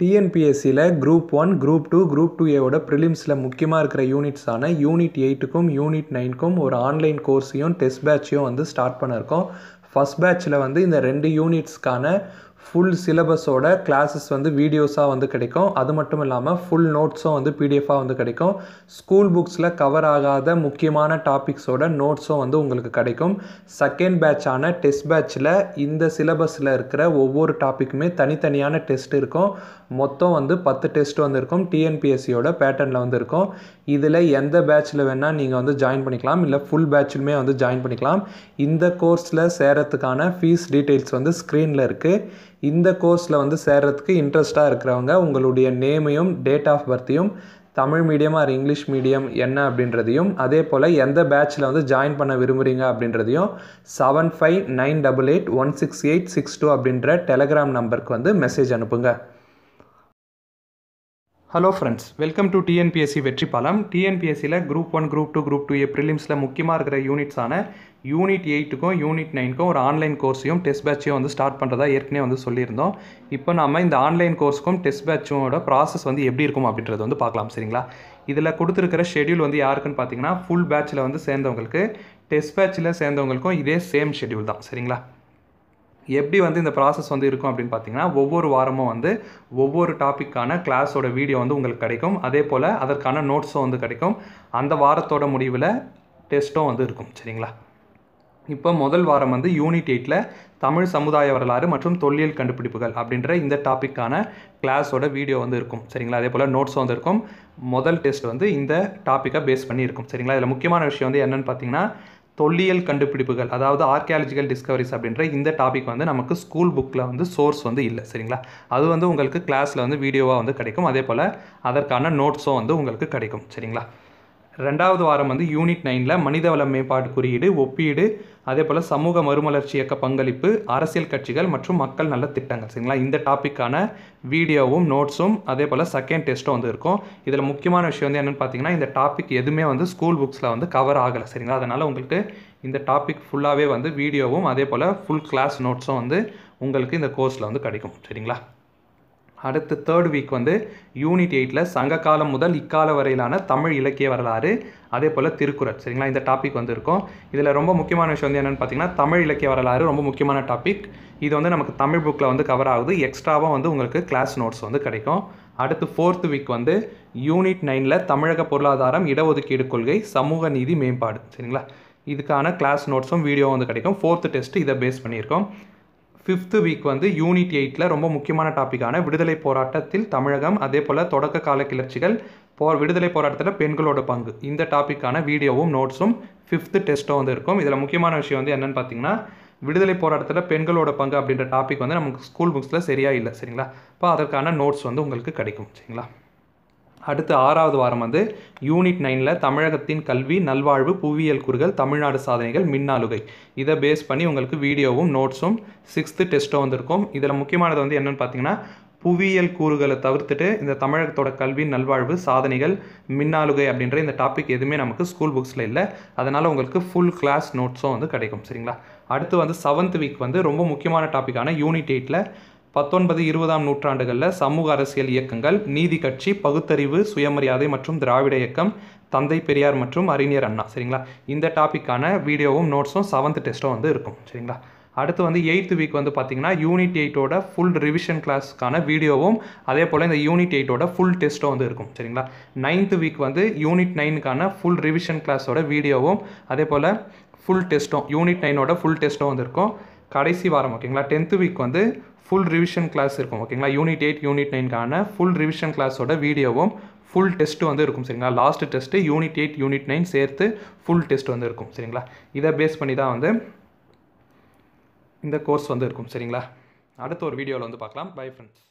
டிஎன்பிஎஸ்சியில் group one group two group two ஏவோட ப்ரிலிம்ஸில் முக்கியமாக இருக்கிற யூனிட்ஸான யூனிட் எயிட்டுக்கும் யூனிட் நைனுக்கும் ஒரு ஆன்லைன் கோர்ஸையும் டெஸ்ட் பேட்சையும் வந்து ஸ்டார்ட் பண்ணியிருக்கோம் ஃபஸ்ட் பேட்சில் வந்து இந்த ரெண்டு யூனிட்ஸ்க்கான ஃபுல் சிலபஸோட கிளாஸஸ் வந்து வீடியோஸாக வந்து கிடைக்கும் அது மட்டும் இல்லாமல் ஃபுல் நோட்ஸும் வந்து பிடிஎஃபாக வந்து கிடைக்கும் ஸ்கூல் புக்ஸில் கவர் ஆகாத முக்கியமான டாபிக்ஸோட நோட்ஸும் வந்து உங்களுக்கு கிடைக்கும் செகண்ட் பேட்சான டெஸ்ட் பேட்சில் இந்த சிலபஸில் இருக்கிற ஒவ்வொரு டாப்பிக்குமே தனித்தனியான டெஸ்ட் இருக்கும் மொத்தம் வந்து பத்து டெஸ்ட் வந்திருக்கும் டிஎன்பிஎஸ்சியோட பேட்டர்னில் வந்து இருக்கும் இதில் எந்த பேட்சில் வேணால் நீங்கள் வந்து ஜாயின் பண்ணிக்கலாம் இல்லை ஃபுல் பேட்சிலுமே வந்து ஜாயின் பண்ணிக்கலாம் இந்த கோர்ஸில் சேரத்துக்கான ஃபீஸ் டீட்டெயில்ஸ் வந்து ஸ்க்ரீனில் இருக்குது இந்த கோர்ஸில் வந்து சேர்கிறதுக்கு இன்ட்ரெஸ்ட்டாக இருக்கிறவங்க உங்களுடைய நேமையும் டேட் ஆஃப் பர்த்தையும் Tamil medium or English medium என்ன அப்படின்றதையும் அதே போல் எந்த பேட்ச்சில் வந்து ஜாயின் பண்ண விரும்புகிறீங்க அப்படின்றதையும் seven five nine double eight one six eight six two அப்படின்ற டெலகிராம் நம்பருக்கு வந்து மெசேஜ் அனுப்புங்கள் hello friends welcome to TNPSC வெற்றி பலம் டிஎன்பிஎஸ்சியில் group one group two group two A ப்ரிலிம்ஸில் முக்கியமாக இருக்கிற யூனிட்ஸான யூனிட் எயிட்டுக்கும் யூனிட் நைனுக்கும் ஒரு ஆன்லைன் கோர்ஸையும் டெஸ்ட் பேட்சையும் வந்து ஸ்டார்ட் பண்ணுறதா ஏற்கனவே வந்து சொல்லியிருந்தோம் இப்போ நம்ம இந்த ஆன்லைன் கோர்ஸுக்கும் டெஸ்ட் பேட்சோட ப்ராசஸ் வந்து எப்படி இருக்கும் அப்படின்றது வந்து பார்க்கலாம் சரிங்களா இதில் கொடுத்துருக்கிற ஷெடியூல் வந்து யாருக்குன்னு பார்த்தீங்கன்னா ஃபுல் பேட்சில் வந்து சேர்ந்தவங்களுக்கு டெஸ்ட் பேட்சில் சேர்ந்தவங்களுக்கும் இதே சேம் ஷெடியூல் தான் சரிங்களா எப்படி வந்து இந்த ப்ராசஸ் வந்து இருக்கும் அப்படின்னு பார்த்தீங்கன்னா ஒவ்வொரு வாரமும் வந்து ஒவ்வொரு டாப்பிக்கான கிளாஸோட வீடியோ வந்து உங்களுக்கு கிடைக்கும் அதே போல் அதற்கான நோட்ஸும் வந்து கிடைக்கும் அந்த வாரத்தோட முடிவில் டெஸ்ட்டும் வந்து இருக்கும் சரிங்களா இப்போ முதல் வாரம் வந்து யூனிட் எயிட்டில் தமிழ் சமுதாய வரலாறு மற்றும் தொல்லியல் கண்டுபிடிப்புகள் அப்படின்ற இந்த டாப்பிக்கான கிளாஸோட வீடியோ வந்து இருக்கும் சரிங்களா அதே போல் நோட்ஸ் வந்து இருக்கும் முதல் டெஸ்ட் வந்து இந்த டாப்பிக்கை பேஸ் பண்ணி இருக்கும் சரிங்களா இதில் முக்கியமான விஷயம் வந்து என்னென்னு பார்த்தீங்கன்னா தொல்லியல் கண்டுபிடிப்புகள் அதாவது ஆர்கியாலஜிக்கல் டிஸ்கவரிஸ் அப்படின்ற இந்த டாபிக் வந்து நமக்கு ஸ்கூல் புக்கில் வந்து சோர்ஸ் வந்து இல்லை சரிங்களா அது வந்து உங்களுக்கு கிளாஸில் வந்து வீடியோவாக வந்து கிடைக்கும் அதே போல் அதற்கான நோட்ஸும் வந்து உங்களுக்கு கிடைக்கும் சரிங்களா ரெண்டாவது வாரம் வந்து யூனிட் நைனில் மனிதவள மேம்பாட்டு குறியீடு ஒப்பீடு அதே போல் சமூக மறுமலர்ச்சி இயக்க பங்களிப்பு அரசியல் கட்சிகள் மற்றும் மக்கள் நல்ல திட்டங்கள் சரிங்களா இந்த டாப்பிக்கான வீடியோவும் நோட்ஸும் அதே போல் செகண்ட் டெஸ்ட்டும் வந்து இருக்கும் இதில் முக்கியமான விஷயம் வந்து என்னென்னு பார்த்தீங்கன்னா இந்த டாபிக் எதுவுமே வந்து ஸ்கூல் புக்ஸில் வந்து கவர் ஆகலை சரிங்களா அதனால் உங்களுக்கு இந்த டாபிக் ஃபுல்லாகவே வந்து வீடியோவும் அதே போல் ஃபுல் கிளாஸ் நோட்ஸும் வந்து உங்களுக்கு இந்த கோர்ஸில் வந்து கிடைக்கும் சரிங்களா அடுத்து தேர்ட் வீக் வந்து யூனிட் எயிட்டில் சங்ககாலம் முதல் இக்கால வரையிலான தமிழ் இலக்கிய வரலாறு அதே போல் திருக்குறள் சரிங்களா இந்த டாபிக் வந்து இருக்கும் இதில் ரொம்ப முக்கியமான விஷயம் வந்து என்னென்னு பார்த்தீங்கன்னா தமிழ் இலக்கிய வரலாறு ரொம்ப முக்கியமான டாபிக் இது வந்து நமக்கு தமிழ் புக்கில் வந்து கவர் ஆகுது எக்ஸ்ட்ராவாக வந்து உங்களுக்கு கிளாஸ் நோட்ஸ் வந்து கிடைக்கும் அடுத்து ஃபோர்த் வீக் வந்து யூனிட் நைனில் தமிழக பொருளாதாரம் இடஒதுக்கீடு கொள்கை சமூக நீதி மேம்பாடு சரிங்களா இதுக்கான கிளாஸ் நோட்ஸும் வீடியோ வந்து கிடைக்கும் ஃபோர்த்து டெஸ்ட்டு இதை பேஸ் பண்ணியிருக்கோம் ஃபிஃப்த்து வீக் வந்து யூனிட் எயிட்டில் ரொம்ப முக்கியமான டாப்பிக்கான விடுதலை போராட்டத்தில் தமிழகம் அதே போல் தொடக்க கால கிளர்ச்சிகள் போ விடுதலை போராட்டத்தில் பெண்களோட பங்கு இந்த டாப்பிக்கான வீடியோவும் நோட்ஸும் ஃபிஃப்த்து டெஸ்ட்டும் வந்து இருக்கும் இதில் முக்கியமான விஷயம் வந்து என்னென்னு பார்த்தீங்கன்னா விடுதலை போராட்டத்தில் பெண்களோட பங்கு அப்படின்ற டாபிக் வந்து நமக்கு ஸ்கூல் புக்ஸில் சரியாக இல்லை சரிங்களா அப்போ அதற்கான நோட்ஸ் வந்து உங்களுக்கு கிடைக்கும் சரிங்களா அடுத்து ஆறாவது வாரம் வந்து யூனிட் நைனில் தமிழகத்தின் கல்வி நல்வாழ்வு புவியியல் கூறுகள் தமிழ்நாடு சாதனைகள் மின்னாளுகை இதை பேஸ் பண்ணி உங்களுக்கு வீடியோவும் நோட்ஸும் சிக்ஸ்த்து டெஸ்ட்டும் வந்திருக்கும் இதில் முக்கியமானது வந்து என்னென்னு பார்த்தீங்கன்னா புவியியல் கூறுகளை தவிர்த்துட்டு இந்த தமிழகத்தோட கல்வி நல்வாழ்வு சாதனைகள் மின்னாளுகை அப்படின்ற இந்த டாபிக் எதுவுமே நமக்கு ஸ்கூல் புக்ஸில் இல்லை அதனால் உங்களுக்கு ஃபுல் கிளாஸ் நோட்ஸும் வந்து கிடைக்கும் சரிங்களா அடுத்து வந்து செவன்த் வீக் வந்து ரொம்ப முக்கியமான டாப்பிக்கான யூனிட் எயிட்டில் பத்தொன்பது இருபதாம் நூற்றாண்டுகளில் சமூக அரசியல் இயக்கங்கள் நீதி கட்சி பகுத்தறிவு சுயமரியாதை மற்றும் திராவிட இயக்கம் தந்தை பெரியார் மற்றும் அறிஞர் அண்ணா சரிங்களா இந்த டாப்பிக்கான வீடியோவும் நோட்ஸும் செவன்த் டெஸ்ட்டும் வந்து இருக்கும் சரிங்களா அடுத்து வந்து எயித்து வீக் வந்து பார்த்தீங்கன்னா யூனிட் எயிட்டோட ஃபுல் ரிவிஷன் கிளாஸ்க்கான வீடியோவும் அதே போல் இந்த யூனிட் எயிட்டோட ஃபுல் டெஸ்ட்டும் வந்து இருக்கும் சரிங்களா நைன்த்து வீக் வந்து யூனிட் நைனுக்கான ஃபுல் ரிவிஷன் கிளாஸோட வீடியோவும் அதே போல் ஃபுல் டெஸ்ட்டும் யூனிட் நைனோட ஃபுல் டெஸ்ட்டும் வந்து இருக்கும் கடைசி வாரம் ஓகேங்களா டென்த்து வீக் வந்து ஃபுல் ரிவிஷன் கிளாஸ் இருக்கும் ஓகேங்களா யூனிட் எயிட் யூனிட் நைன்கான ஃபுல் ரிவிஷன் கிளாஸோட வீடியோவும் ஃபுல் டெஸ்ட்டு வந்து இருக்கும் சரிங்களா last test unit eight unit nine சேர்த்து ஃபுல் டெஸ்ட் வந்து இருக்கும் சரிங்களா இதை பேஸ் பண்ணி தான் வந்து இந்த கோர்ஸ் வந்து இருக்கும் சரிங்களா அடுத்த ஒரு வீடியோவில் வந்து பார்க்கலாம் பை ஃப்ரெண்ட்ஸ்